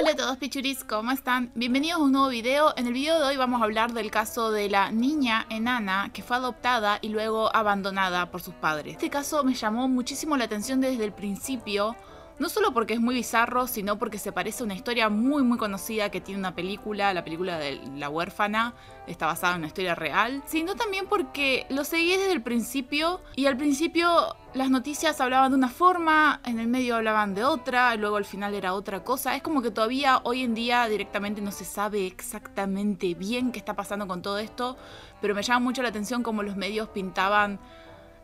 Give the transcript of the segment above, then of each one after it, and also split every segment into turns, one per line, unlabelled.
Hola a todos pichuris, ¿cómo están? Bienvenidos a un nuevo video. En el video de hoy vamos a hablar del caso de la niña enana que fue adoptada y luego abandonada por sus padres. Este caso me llamó muchísimo la atención desde el principio no solo porque es muy bizarro, sino porque se parece a una historia muy muy conocida que tiene una película, la película de La huérfana, está basada en una historia real, sino también porque lo seguí desde el principio y al principio las noticias hablaban de una forma, en el medio hablaban de otra, luego al final era otra cosa. Es como que todavía hoy en día directamente no se sabe exactamente bien qué está pasando con todo esto, pero me llama mucho la atención cómo los medios pintaban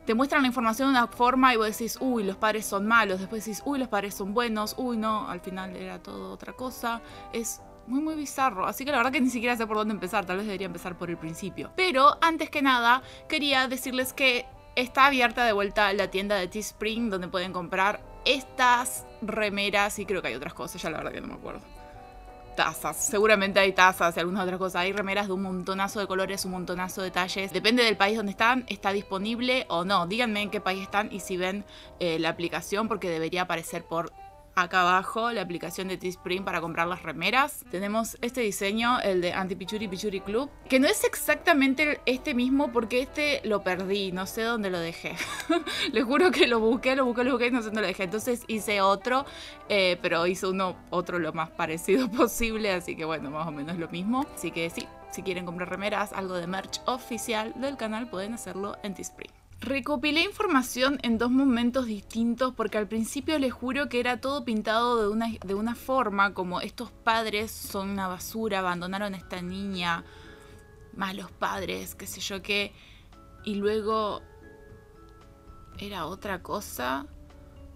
te muestran la información de una forma y vos decís, uy, los padres son malos, después decís, uy, los padres son buenos, uy, no, al final era todo otra cosa. Es muy muy bizarro, así que la verdad que ni siquiera sé por dónde empezar, tal vez debería empezar por el principio. Pero antes que nada, quería decirles que está abierta de vuelta la tienda de Teespring donde pueden comprar estas remeras y creo que hay otras cosas, ya la verdad que no me acuerdo tazas. Seguramente hay tazas y algunas otras cosas. Hay remeras de un montonazo de colores, un montonazo de talles. Depende del país donde están, está disponible o no. Díganme en qué país están y si ven eh, la aplicación porque debería aparecer por acá abajo la aplicación de Teespring para comprar las remeras. Tenemos este diseño, el de Antipichuri Pichuri Club, que no es exactamente este mismo porque este lo perdí, no sé dónde lo dejé. Les juro que lo busqué, lo busqué, lo busqué y no sé dónde lo dejé. Entonces hice otro, eh, pero hice uno, otro lo más parecido posible, así que bueno, más o menos lo mismo. Así que sí, si quieren comprar remeras, algo de merch oficial del canal, pueden hacerlo en Teespring. Recopilé información en dos momentos distintos porque al principio les juro que era todo pintado de una, forma como estos padres son una basura, abandonaron a esta niña, malos padres, qué sé yo qué, y luego era otra cosa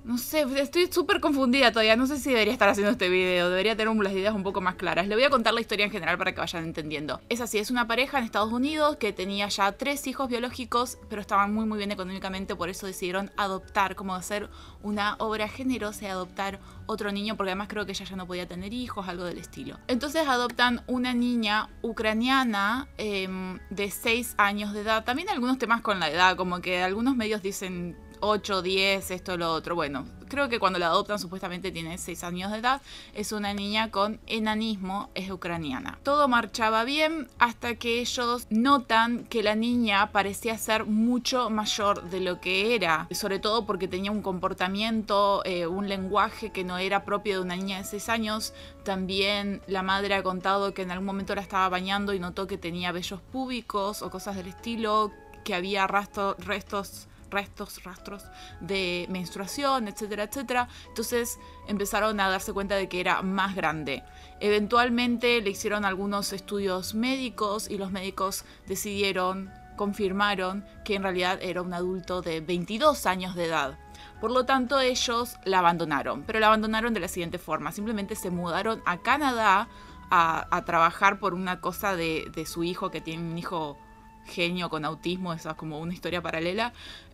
no sé, estoy súper confundida todavía. No sé si debería estar haciendo este video. Debería tener las ideas un poco más claras. Le voy a contar la historia en general para que vayan entendiendo. Es así, es una pareja en Estados Unidos que tenía ya tres hijos biológicos, pero estaban muy muy bien económicamente, por eso decidieron adoptar, como hacer una obra generosa y adoptar otro niño, porque además creo que ella ya no podía tener hijos, algo del estilo. Entonces adoptan una niña ucraniana em, de 6 años de edad. También algunos temas con la edad, como que algunos medios dicen 8, 10, esto, lo otro. Bueno, creo que cuando la adoptan supuestamente tiene 6 años de edad, es una niña con enanismo, es ucraniana. Todo marchaba bien hasta que ellos notan que la niña parecía ser mucho mayor de lo que era, sobre todo porque tenía un comportamiento, eh, un lenguaje que no era propio de una niña de 6 años. También la madre ha contado que en algún momento la estaba bañando y notó que tenía vellos púbicos o cosas del estilo, que había restos restos, rastros de menstruación, etcétera, etcétera. Entonces empezaron a darse cuenta de que era más grande. Eventualmente le hicieron algunos estudios médicos y los médicos decidieron, confirmaron que en realidad era un adulto de 22 años de edad. Por lo tanto, ellos la abandonaron, pero la abandonaron de la siguiente forma. Simplemente se mudaron a Canadá a, trabajar por una cosa de, de, su hijo, que tiene un hijo genio con autismo, esa es como una historia paralela.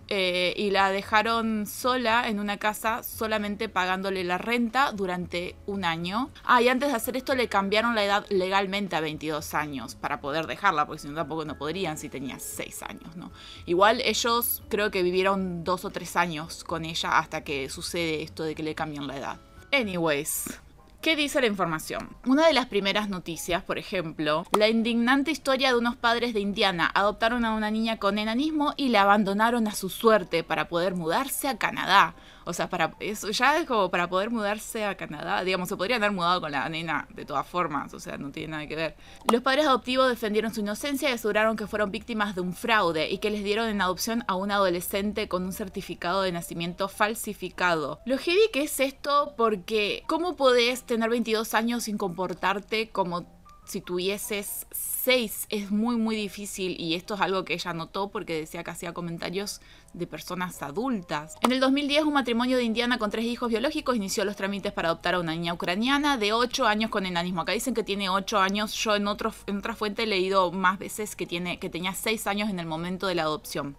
Eh, y la dejaron sola en una casa solamente pagándole la renta durante un año. Ah, y antes de hacer esto le cambiaron la edad legalmente a 22 años para poder dejarla, porque si no tampoco no podrían si tenía 6 años, ¿no? Igual ellos creo que vivieron 2 o 3 años con ella hasta que sucede esto de que le cambian la edad. Anyways, ¿Qué dice la información? Una de las primeras noticias, por ejemplo, la indignante historia de unos padres de Indiana adoptaron a una niña con enanismo y la abandonaron a su suerte para poder mudarse a Canadá. O sea, para eso ya es como para poder mudarse a Canadá. Digamos, se podrían haber mudado con la nena de todas formas, o sea, no tiene nada que ver. Los padres adoptivos defendieron su inocencia y aseguraron que fueron víctimas de un fraude y que les dieron en adopción a un adolescente con un certificado de nacimiento falsificado. Lo heavy que es esto porque ¿cómo podés tener 22 años sin comportarte como si tuvieses seis es muy muy difícil y esto es algo que ella notó porque decía que hacía comentarios de personas adultas. En el 2010 un matrimonio de Indiana con tres hijos biológicos inició los trámites para adoptar a una niña ucraniana de 8 años con enanismo. Acá dicen que tiene 8 años, yo en, otra fuente he leído más veces que, tiene, que tenía 6 años en el momento de la adopción.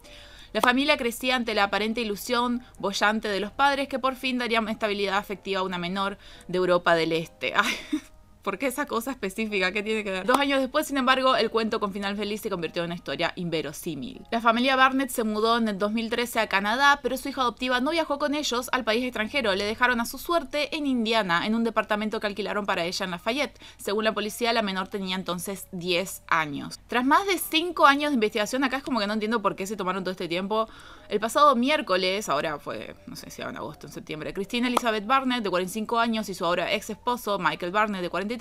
La familia crecía ante la aparente ilusión bollante de los padres que por fin darían estabilidad afectiva a una menor de Europa del Este. ¿Por qué esa cosa específica? ¿Qué tiene que ver? Dos años después, sin embargo, el cuento con final feliz se convirtió en una historia inverosímil. La familia Barnett se mudó en el 2013 a Canadá, pero su hija adoptiva no viajó con ellos al país extranjero. Le dejaron a su suerte en Indiana, en un departamento que alquilaron para ella en Lafayette. Según la policía, la menor tenía entonces 10 años. Tras más de 5 años de investigación, acá es como que no entiendo por qué se tomaron todo este tiempo. El pasado miércoles, ahora fue, no sé si era en agosto, en septiembre, Cristina Elizabeth Barnett, de 45 años, y su ahora ex esposo, Michael Barnett, de 45,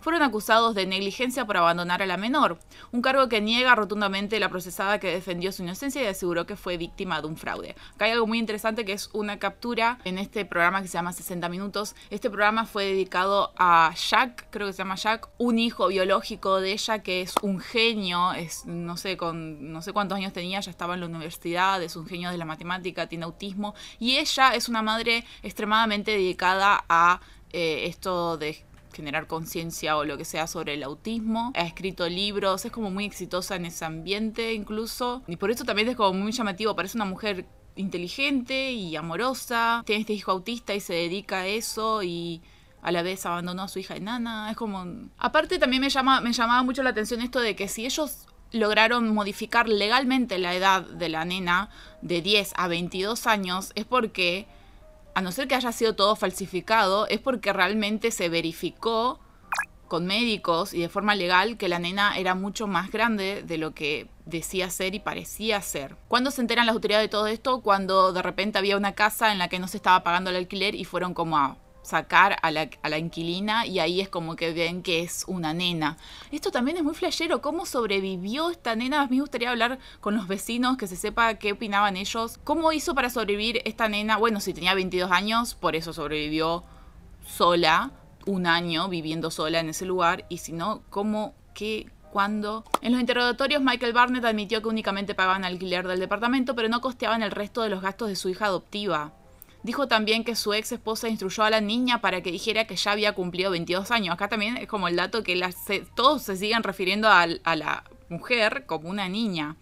fueron acusados de negligencia por abandonar a la menor, un cargo que niega rotundamente la procesada que defendió su inocencia y aseguró que fue víctima de un fraude. Acá hay algo muy interesante que es una captura en este programa que se llama 60 Minutos. Este programa fue dedicado a Jack, creo que se llama Jack, un hijo biológico de ella que es un genio, es, no, sé, con, no sé cuántos años tenía, ya estaba en la universidad, es un genio de la matemática, tiene autismo, y ella es una madre extremadamente dedicada a eh, esto de generar conciencia o lo que sea sobre el autismo. Ha escrito libros, es como muy exitosa en ese ambiente incluso. Y por eso también es como muy llamativo, parece una mujer inteligente y amorosa. Tiene este hijo autista y se dedica a eso y a la vez abandonó a su hija enana. Es como... Aparte también me, llama, me llamaba mucho la atención esto de que si ellos lograron modificar legalmente la edad de la nena de 10 a 22 años es porque a no ser que haya sido todo falsificado, es porque realmente se verificó con médicos y de forma legal que la nena era mucho más grande de lo que decía ser y parecía ser. ¿Cuándo se enteran las autoridades de todo esto? Cuando de repente había una casa en la que no se estaba pagando el alquiler y fueron como a sacar a la, inquilina y ahí es como que ven que es una nena. Esto también es muy flashero, cómo sobrevivió esta nena. A mí me gustaría hablar con los vecinos, que se sepa qué opinaban ellos. ¿Cómo hizo para sobrevivir esta nena? Bueno, si tenía 22 años, por eso sobrevivió sola, un año viviendo sola en ese lugar. Y si no, ¿cómo, qué, cuando... En los interrogatorios, Michael Barnett admitió que únicamente pagaban alquiler del departamento, pero no costeaban el resto de los gastos de su hija adoptiva. Dijo también que su ex esposa instruyó a la niña para que dijera que ya había cumplido 22 años. Acá también es como el dato que todos se siguen refiriendo a la mujer como una niña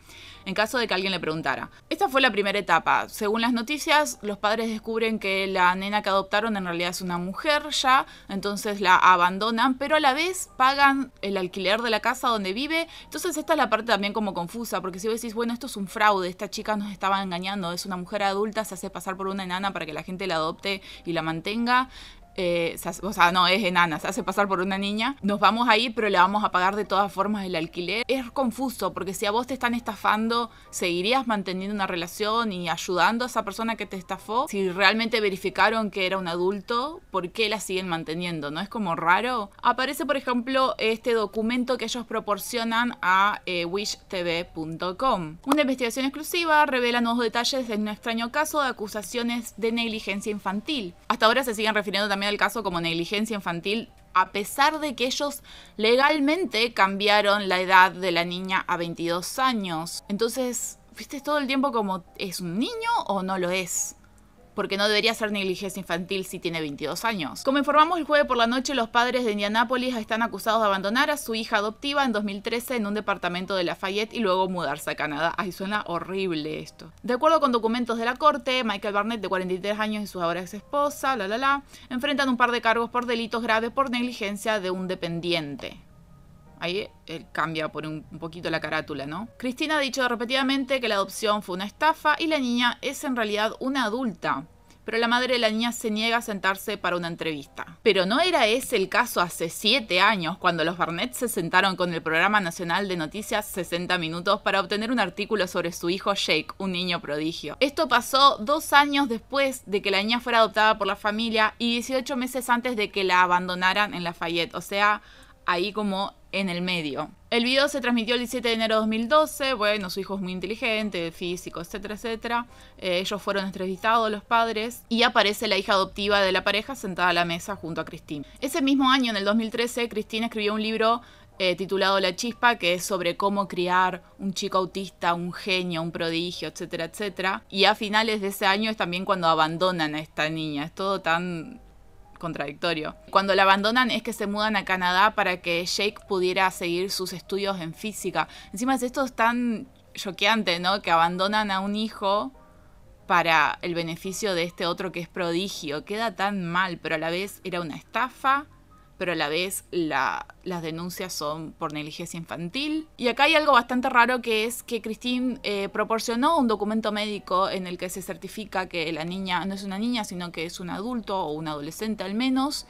en caso de que alguien le preguntara. Esta fue la primera etapa. Según las noticias, los padres descubren que la nena que adoptaron en realidad es una mujer ya, entonces la abandonan, pero a la vez pagan el alquiler de la casa donde vive. Entonces esta es la parte también como confusa, porque si vos decís, bueno, esto es un fraude, esta chica nos estaba engañando, es una mujer adulta, se hace pasar por una enana para que la gente la adopte y la mantenga. Eh, o sea, no, es enana, se hace pasar por una niña, nos vamos a ir, pero le vamos a pagar de todas formas el alquiler. Es confuso, porque si a vos te están estafando, ¿seguirías manteniendo una relación y ayudando a esa persona que te estafó? Si realmente verificaron que era un adulto, ¿por qué la siguen manteniendo? ¿No es como raro? Aparece, por ejemplo, este documento que ellos proporcionan a eh, wishtv.com. Una investigación exclusiva revela nuevos detalles de un extraño caso de acusaciones de negligencia infantil. Hasta ahora se siguen refiriendo también el caso como negligencia infantil, a pesar de que ellos legalmente cambiaron la edad de la niña a 22 años. Entonces, viste todo el tiempo como, ¿es un niño o no lo es? porque no debería ser negligencia infantil si tiene 22 años. Como informamos el jueves por la noche, los padres de Indianápolis están acusados de abandonar a su hija adoptiva en 2013 en un departamento de Lafayette y luego mudarse a Canadá. Ay, suena horrible esto. De acuerdo con documentos de la corte, Michael Barnett, de 43 años y su ahora ex esposa, la la la, enfrentan un par de cargos por delitos graves por negligencia de un dependiente. Ahí eh, cambia por un, poquito la carátula, ¿no? Cristina ha dicho repetidamente que la adopción fue una estafa y la niña es en realidad una adulta. Pero la madre de la niña se niega a sentarse para una entrevista. Pero no era ese el caso hace siete años, cuando los Barnett se sentaron con el Programa Nacional de Noticias 60 Minutos para obtener un artículo sobre su hijo Jake, un niño prodigio. Esto pasó dos años después de que la niña fuera adoptada por la familia y 18 meses antes de que la abandonaran en Lafayette. O sea, ahí como en el medio. El video se transmitió el 17 de enero de 2012. Bueno, su hijo es muy inteligente, físico, etcétera, etcétera. Eh, ellos fueron entrevistados, los padres, y aparece la hija adoptiva de la pareja sentada a la mesa junto a Christine. Ese mismo año, en el 2013, Christine escribió un libro eh, titulado La Chispa, que es sobre cómo criar un chico autista, un genio, un prodigio, etcétera, etcétera. Y a finales de ese año es también cuando abandonan a esta niña. Es todo tan contradictorio. Cuando la abandonan es que se mudan a Canadá para que Jake pudiera seguir sus estudios en física. Encima esto es tan choqueante, ¿no? Que abandonan a un hijo para el beneficio de este otro que es prodigio. Queda tan mal, pero a la vez era una estafa pero a la vez las denuncias son por negligencia infantil. Y acá hay algo bastante raro que es que Christine eh, proporcionó un documento médico en el que se certifica que la niña no es una niña, sino que es un adulto o un adolescente al menos.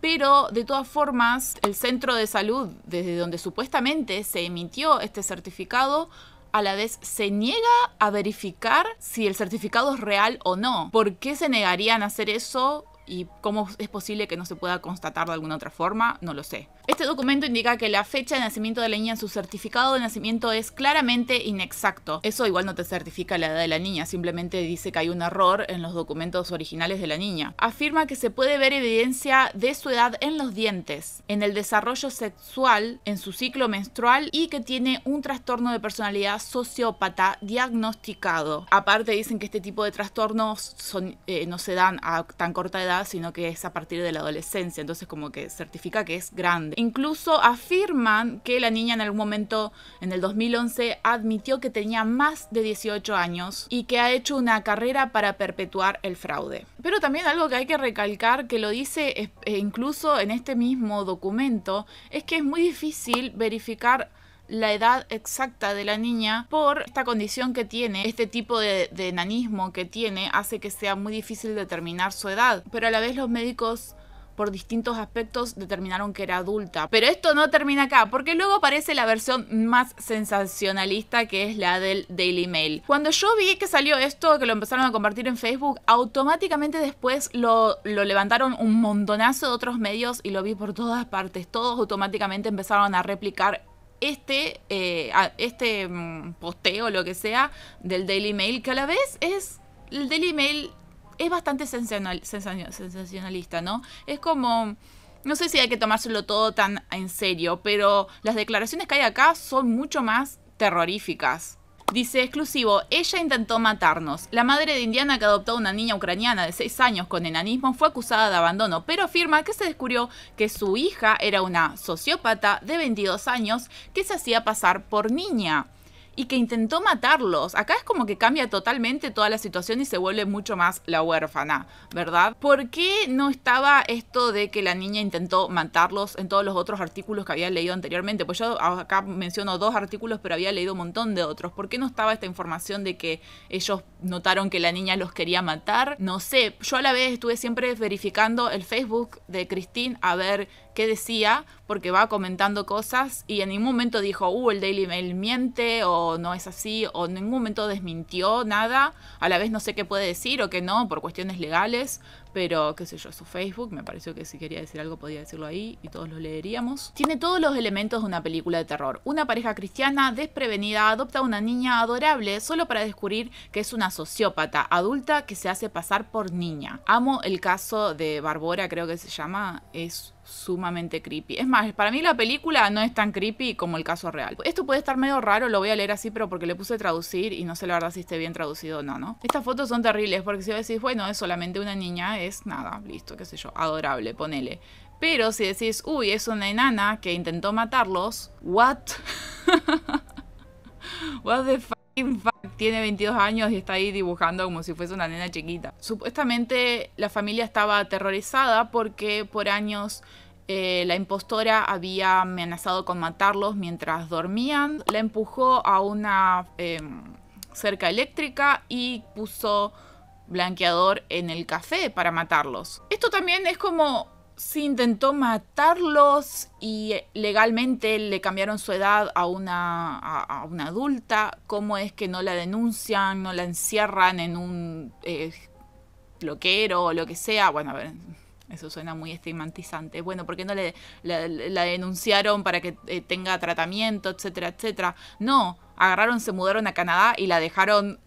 Pero de todas formas, el centro de salud, desde donde supuestamente se emitió este certificado, a la vez se niega a verificar si el certificado es real o no. ¿Por qué se negarían a hacer eso y cómo es posible que no se pueda constatar de alguna otra forma, no lo sé. Este documento indica que la fecha de nacimiento de la niña en su certificado de nacimiento es claramente inexacto. Eso igual no te certifica la edad de la niña, simplemente dice que hay un error en los documentos originales de la niña. Afirma que se puede ver evidencia de su edad en los dientes, en el desarrollo sexual, en su ciclo menstrual y que tiene un trastorno de personalidad sociópata diagnosticado. Aparte dicen que este tipo de trastornos son, eh, no se dan a tan corta edad sino que es a partir de la adolescencia, entonces como que certifica que es grande. Incluso afirman que la niña en algún momento, en el 2011, admitió que tenía más de 18 años y que ha hecho una carrera para perpetuar el fraude. Pero también algo que hay que recalcar, que lo dice e incluso en este mismo documento, es que es muy difícil verificar la edad exacta de la niña por esta condición que tiene, este tipo de, enanismo que tiene, hace que sea muy difícil determinar su edad. Pero a la vez los médicos por distintos aspectos determinaron que era adulta. Pero esto no termina acá, porque luego aparece la versión más sensacionalista que es la del Daily Mail. Cuando yo vi que salió esto, que lo empezaron a compartir en Facebook, automáticamente después lo, lo levantaron un montonazo de otros medios y lo vi por todas partes. Todos automáticamente empezaron a replicar este, eh, este mm, posteo, lo que sea, del Daily Mail, que a la vez es, el Daily Mail es bastante sensacionalista, ¿no? Es como... No sé si hay que tomárselo todo tan en serio, pero las declaraciones que hay acá son mucho más terroríficas. Dice exclusivo, ella intentó matarnos. La madre de Indiana que adoptó a una niña ucraniana de 6 años con enanismo fue acusada de abandono, pero afirma que se descubrió que su hija era una sociópata de 22 años que se hacía pasar por niña y que intentó matarlos. Acá es como que cambia totalmente toda la situación y se vuelve mucho más la huérfana, ¿verdad? ¿Por qué no estaba esto de que la niña intentó matarlos en todos los otros artículos que había leído anteriormente? Pues yo acá menciono dos artículos, pero había leído un montón de otros. ¿Por qué no estaba esta información de que ellos notaron que la niña los quería matar? No sé, yo a la vez estuve siempre verificando el Facebook de Christine a ver qué decía, porque va comentando cosas y en ningún momento dijo, uh, el Daily Mail miente o no es así, o en ningún momento desmintió nada, a la vez no sé qué puede decir o qué no por cuestiones legales, pero qué sé yo, su Facebook, me pareció que si quería decir algo podía decirlo ahí y todos lo leeríamos. Tiene todos los elementos de una película de terror. Una pareja cristiana desprevenida adopta a una niña adorable solo para descubrir que es una sociópata adulta que se hace pasar por niña. Amo el caso de Barbora, creo que se llama, es sumamente creepy. Es más, para mí la película no es tan creepy como el caso real. Esto puede estar medio raro, lo voy a leer así, pero porque le puse traducir y no sé la verdad si esté bien traducido o no, ¿no? Estas fotos son terribles porque si decís, bueno, es solamente una niña, es nada, listo, qué sé yo, adorable, ponele. Pero si decís, uy, es una enana que intentó matarlos, what? what the fucking fuck? Tiene 22 años y está ahí dibujando como si fuese una nena chiquita. Supuestamente la familia estaba aterrorizada porque por años eh, la impostora había amenazado con matarlos mientras dormían. La empujó a una em, cerca eléctrica y puso blanqueador en el café para matarlos. Esto también es como si intentó matarlos y legalmente le cambiaron su edad a una, a, una adulta, cómo es que no la denuncian, no la encierran en un eh, bloquero o lo que sea. Bueno, a ver, eso suena muy estigmatizante. Bueno, ¿por qué no le, la, denunciaron para que eh, tenga tratamiento, etcétera, etcétera? No, agarraron, se mudaron a Canadá y la dejaron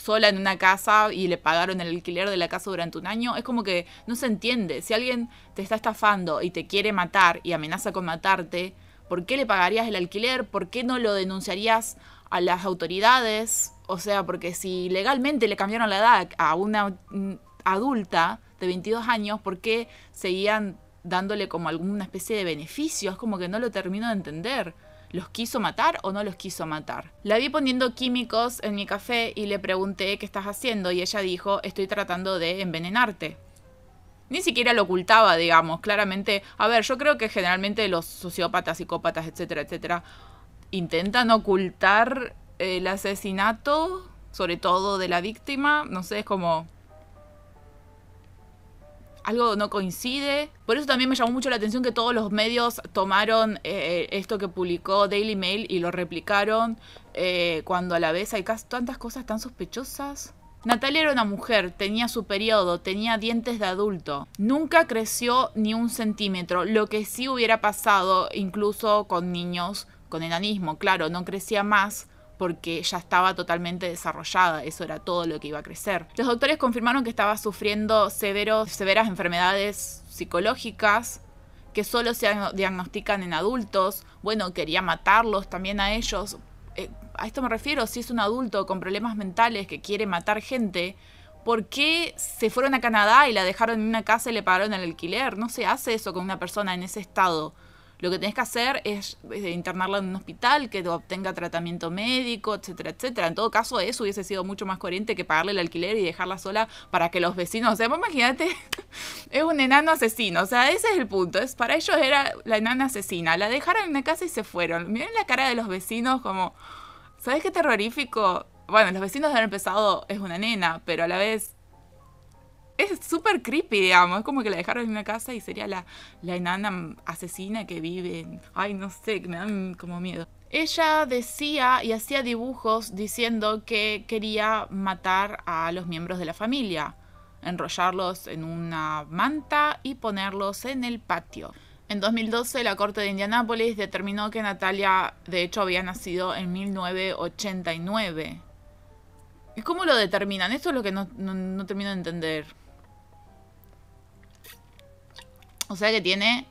sola en una casa y le pagaron el alquiler de la casa durante un año, es como que no se entiende. Si alguien te está estafando y te quiere matar y amenaza con matarte, ¿por qué le pagarías el alquiler? ¿Por qué no lo denunciarías a las autoridades? O sea, porque si legalmente le cambiaron la edad a una mm, adulta de 22 años, ¿por qué seguían dándole como alguna especie de beneficio? Es como que no lo termino de entender. ¿Los quiso matar o no los quiso matar? La vi poniendo químicos en mi café y le pregunté qué estás haciendo y ella dijo, estoy tratando de envenenarte ni siquiera lo ocultaba, digamos, claramente. A ver, yo creo que generalmente los sociópatas, psicópatas, etcétera, etcétera, intentan ocultar el asesinato, sobre todo de la víctima. No sé, es como algo no coincide. Por eso también me llamó mucho la atención que todos los medios tomaron eh, eh, esto que publicó Daily Mail y lo replicaron eh, cuando a la vez hay tantas cosas tan sospechosas. Natalia era una mujer, tenía su periodo, tenía dientes de adulto. Nunca creció ni un centímetro, lo que sí hubiera pasado incluso con niños con enanismo, claro, no crecía más porque ya estaba totalmente desarrollada, eso era todo lo que iba a crecer. Los doctores confirmaron que estaba sufriendo severas enfermedades psicológicas que solo se diagnostican en adultos, bueno, quería matarlos también a ellos. Eh, a esto me refiero, si es un adulto con problemas mentales que quiere matar gente, ¿por qué se fueron a Canadá y la dejaron en una casa y le pagaron el alquiler? No se hace eso con una persona en ese estado. Lo que tenés que hacer es, internarla en un hospital, que obtenga tratamiento médico, etcétera, etcétera. En todo caso, eso hubiese sido mucho más coherente que pagarle el alquiler y dejarla sola para que los vecinos. O sea, imagínate, es un enano asesino. O sea, ese es el punto. Es, para ellos era la enana asesina. La dejaron en la casa y se fueron. Miren la cara de los vecinos como. ¿Sabes qué terrorífico? Bueno, los vecinos han empezado, es una nena, pero a la vez es súper creepy, digamos. Es como que la dejaron en una casa y sería la, enana asesina que vive. En... Ay, no sé, me dan como miedo. Ella decía y hacía dibujos diciendo que quería matar a los miembros de la familia, enrollarlos en una manta y ponerlos en el patio. En 2012 la Corte de Indianápolis determinó que Natalia de hecho había nacido en 1989. ¿Y cómo lo determinan? Eso es lo que no termino de entender. O sea que tiene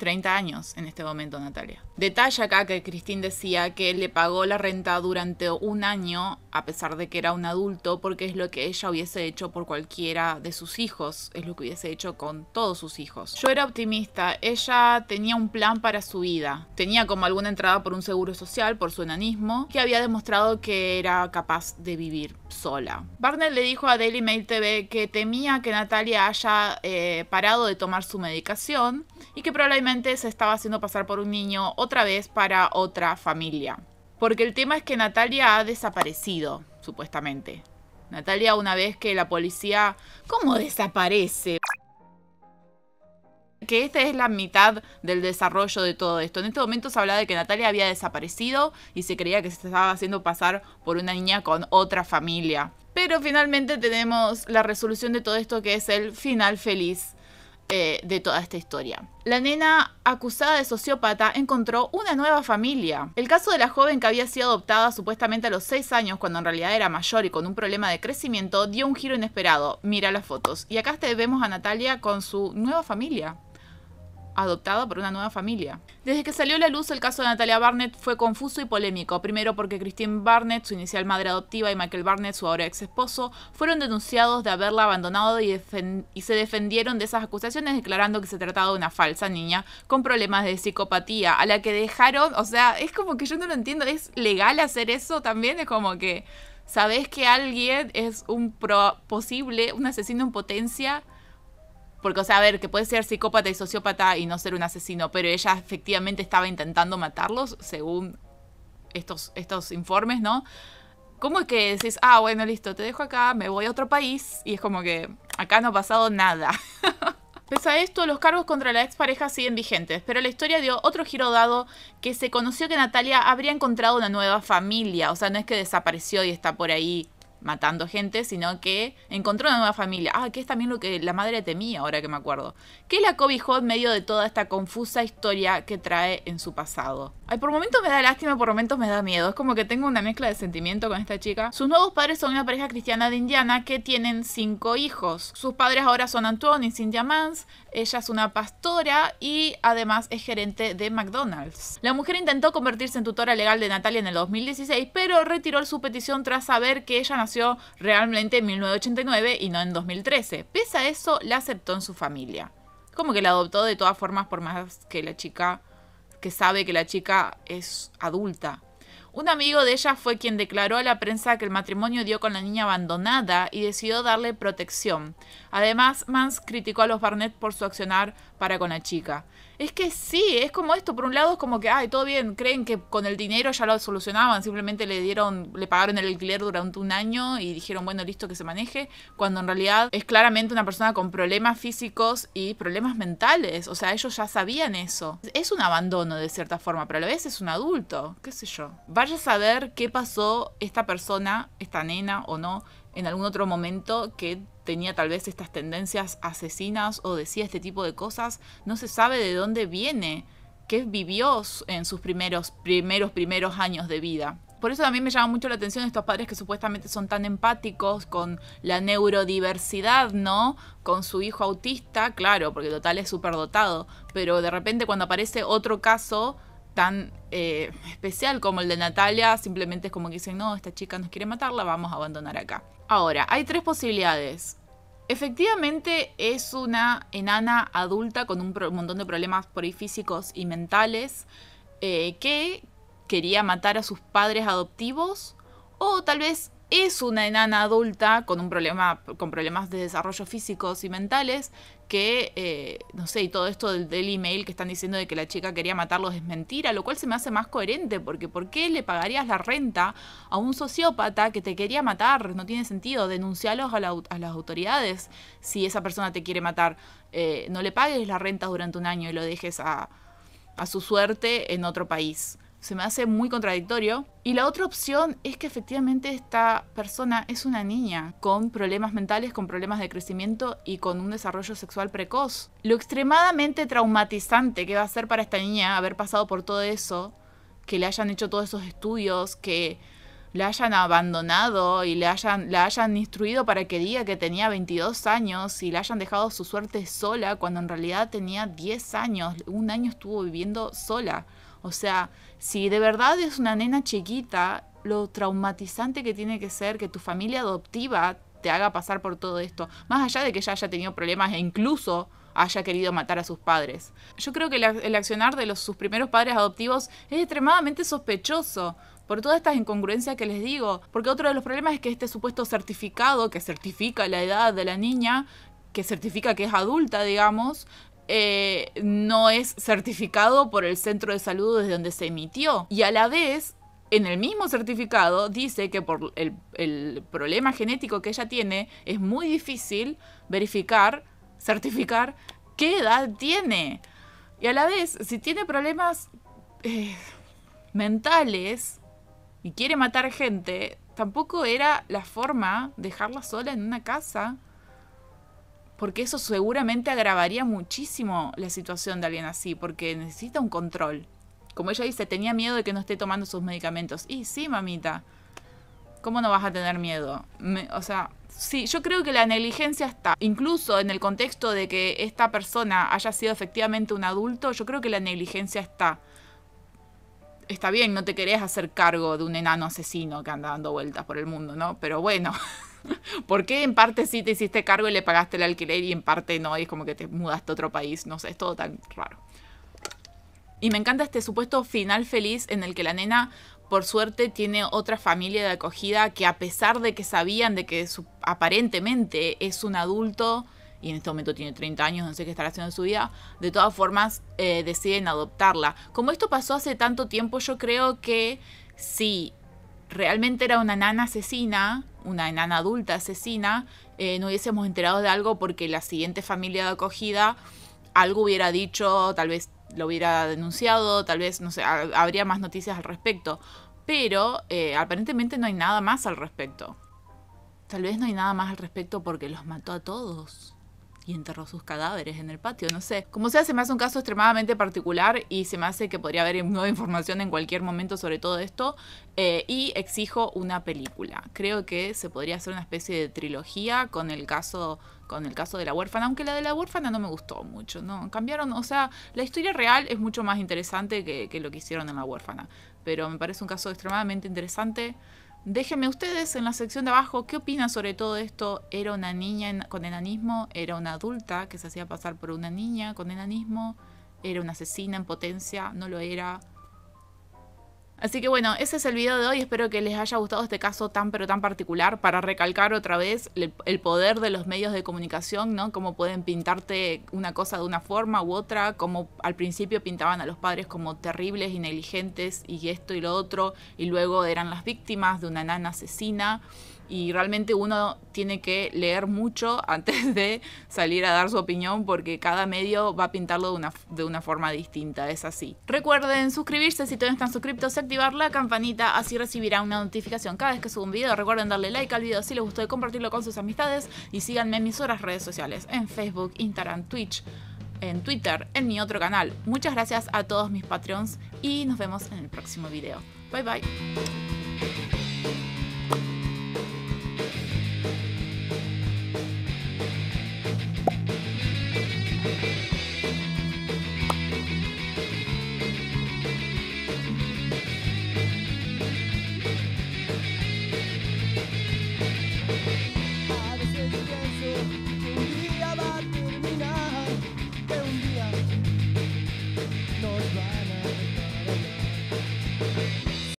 30 años en este momento, Natalia. Detalla acá que Christine decía que le pagó la renta durante un año, a pesar de que era un adulto, porque es lo que ella hubiese hecho por cualquiera de sus hijos, es lo que hubiese hecho con todos sus hijos. Yo era optimista, ella tenía un plan para su vida, tenía como alguna entrada por un seguro social, por su enanismo, que había demostrado que era capaz de vivir sola. Barnett le dijo a Daily Mail TV que temía que Natalia haya eh, parado de tomar su medicación y que probablemente se estaba haciendo pasar por un niño otra vez para otra familia. Porque el tema es que Natalia ha desaparecido, supuestamente. Natalia una vez que la policía... ¿Cómo desaparece? que esta es la mitad del desarrollo de todo esto. En este momento se hablaba de que Natalia había desaparecido y se creía que se estaba haciendo pasar por una niña con otra familia. Pero finalmente tenemos la resolución de todo esto que es el final feliz eh, de toda esta historia. La nena acusada de sociópata encontró una nueva familia. El caso de la joven que había sido adoptada supuestamente a los 6 años cuando en realidad era mayor y con un problema de crecimiento dio un giro inesperado. Mira las fotos. Y acá te vemos a Natalia con su nueva familia adoptada por una nueva familia. Desde que salió a la luz, el caso de Natalia Barnett fue confuso y polémico. Primero porque Christine Barnett, su inicial madre adoptiva, y Michael Barnett, su ahora ex esposo, fueron denunciados de haberla abandonado y, se defendieron de esas acusaciones declarando que se trataba de una falsa niña con problemas de psicopatía, a la que dejaron, o sea, es como que yo no lo entiendo, ¿es legal hacer eso también? Es como que... ¿Sabés que alguien es un posible, un asesino en potencia? Porque, o sea, a ver, que puede ser psicópata y sociópata y no ser un asesino, pero ella efectivamente estaba intentando matarlos, según estos, estos informes, ¿no? ¿Cómo es que decís, ah, bueno, listo, te dejo acá, me voy a otro país? Y es como que acá no ha pasado nada. Pese a esto, los cargos contra la expareja siguen vigentes, pero la historia dio otro giro dado que se conoció que Natalia habría encontrado una nueva familia, o sea, no es que desapareció y está por ahí matando gente, sino que encontró una nueva familia. Ah, que es también lo que la madre temía, ahora que me acuerdo. Que la cobijó en medio de toda esta confusa historia que trae en su pasado. Ay, por momentos me da lástima, por momentos me da miedo. Es como que tengo una mezcla de sentimiento con esta chica. Sus nuevos padres son una pareja cristiana de Indiana que tienen cinco hijos. Sus padres ahora son Antoine y Cynthia Mans. Ella es una pastora y además es gerente de McDonald's. La mujer intentó convertirse en tutora legal de Natalia en el 2016, pero retiró su petición tras saber que ella nació realmente en 1989 y no en 2013. Pese a eso, la aceptó en su familia. Como que la adoptó de todas formas por más que la chica, que sabe que la chica es adulta. Un amigo de ella fue quien declaró a la prensa que el matrimonio dio con la niña abandonada y decidió darle protección. Además, Mans criticó a los Barnett por su accionar para con la chica. Es que sí, es como esto. Por un lado es como que, ay, todo bien, creen que con el dinero ya lo solucionaban. Simplemente le dieron, le pagaron el alquiler durante un año y dijeron, bueno, listo, que se maneje. Cuando en realidad es claramente una persona con problemas físicos y problemas mentales. O sea, ellos ya sabían eso. Es un abandono de cierta forma, pero a la vez es un adulto. ¿Qué sé yo? Vaya a saber qué pasó esta persona, esta nena o no, en algún otro momento que tenía tal vez estas tendencias asesinas o decía este tipo de cosas, no se sabe de dónde viene, qué vivió en sus primeros, primeros, primeros años de vida. Por eso también me llama mucho la atención estos padres que supuestamente son tan empáticos con la neurodiversidad, ¿no? Con su hijo autista, claro, porque total es súper dotado pero de repente cuando aparece otro caso tan eh, especial como el de Natalia, simplemente es como que dicen, no, esta chica nos quiere matarla, vamos a abandonar acá. Ahora, hay tres posibilidades. Efectivamente es una enana adulta con un montón de problemas por físicos y mentales eh, que quería matar a sus padres adoptivos o tal vez es una enana adulta con un problema con problemas de desarrollo físicos y mentales que, eh, no sé, y todo esto del, email que están diciendo de que la chica quería matarlos es mentira, lo cual se me hace más coherente, porque ¿por qué le pagarías la renta a un sociópata que te quería matar? No tiene sentido, denunciarlos a, las autoridades si esa persona te quiere matar. Eh, no le pagues la renta durante un año y lo dejes a su suerte en otro país. Se me hace muy contradictorio. Y la otra opción es que efectivamente esta persona es una niña con problemas mentales, con problemas de crecimiento y con un desarrollo sexual precoz. Lo extremadamente traumatizante que va a ser para esta niña haber pasado por todo eso, que le hayan hecho todos esos estudios, que la hayan abandonado y le la hayan instruido para que diga que tenía 22 años y la hayan dejado su suerte sola cuando en realidad tenía 10 años, un año estuvo viviendo sola. O sea, si de verdad es una nena chiquita, lo traumatizante que tiene que ser que tu familia adoptiva te haga pasar por todo esto, más allá de que ya haya tenido problemas e incluso haya querido matar a sus padres. Yo creo que el accionar de los, sus primeros padres adoptivos es extremadamente sospechoso, por todas estas incongruencias que les digo. Porque otro de los problemas es que este supuesto certificado que certifica la edad de la niña, que certifica que es adulta, digamos, eh, no es certificado por el centro de salud desde donde se emitió. Y a la vez, en el mismo certificado dice que por el, problema genético que ella tiene, es muy difícil verificar, certificar qué edad tiene. Y a la vez, si tiene problemas eh, mentales y quiere matar gente, tampoco era la forma dejarla sola en una casa porque eso seguramente agravaría muchísimo la situación de alguien así, porque necesita un control. Como ella dice, tenía miedo de que no esté tomando sus medicamentos. Y sí, mamita, ¿cómo no vas a tener miedo? o sea, sí, yo creo que la negligencia está, incluso en el contexto de que esta persona haya sido efectivamente un adulto, yo creo que la negligencia está. Está bien, no te querés hacer cargo de un enano asesino que anda dando vueltas por el mundo, ¿no? Pero bueno. ¿Por qué en parte sí te hiciste cargo y le pagaste el alquiler y en parte no? Y es como que te mudaste a otro país. No sé, es todo tan raro. Y me encanta este supuesto final feliz en el que la nena, por suerte, tiene otra familia de acogida que a pesar de que sabían de que aparentemente es un adulto y en este momento tiene 30 años, no sé qué estará haciendo en su vida, de todas formas eh, deciden adoptarla. Como esto pasó hace tanto tiempo, yo creo que Sí realmente era una nana asesina, una enana adulta asesina, eh, no hubiésemos enterado de algo porque la siguiente familia de acogida algo hubiera dicho, tal vez lo hubiera denunciado, tal vez, no sé, habría más noticias al respecto. Pero eh, aparentemente no hay nada más al respecto. Tal vez no hay nada más al respecto porque los mató a todos enterró sus cadáveres en el patio, no sé. Como sea, se me hace un caso extremadamente particular y se me hace que podría haber nueva información en cualquier momento sobre todo esto. Eh, y exijo una película. Creo que se podría hacer una especie de trilogía con el caso con el caso de la huérfana, aunque la de la huérfana no me gustó mucho, ¿no? Cambiaron, o sea, la historia real es mucho más interesante que lo que hicieron en la huérfana, pero me parece un caso extremadamente interesante. Déjenme ustedes en la sección de abajo qué opinan sobre todo esto. ¿Era una niña con enanismo? ¿Era una adulta que se hacía pasar por una niña con enanismo? ¿Era una asesina en potencia? ¿No lo era? Así que bueno, ese es el video de hoy. Espero que les haya gustado este caso tan pero tan particular para recalcar otra vez el, poder de los medios de comunicación, ¿no? Cómo pueden pintarte una cosa de una forma u otra, como al principio pintaban a los padres como terribles y negligentes y esto y lo otro, y luego eran las víctimas de una nana asesina y realmente uno tiene que leer mucho antes de salir a dar su opinión porque cada medio va a pintarlo de una, de una forma distinta, es así. Recuerden suscribirse si todavía no están suscriptos y activar la campanita, así recibirán una notificación cada vez que subo un video. Recuerden darle like al video si les gustó y compartirlo con sus amistades y síganme en mis otras redes sociales, en Facebook, Instagram, Twitch en Twitter, en mi otro canal. Muchas gracias a todos mis Patreons y nos vemos en el próximo video. Bye bye.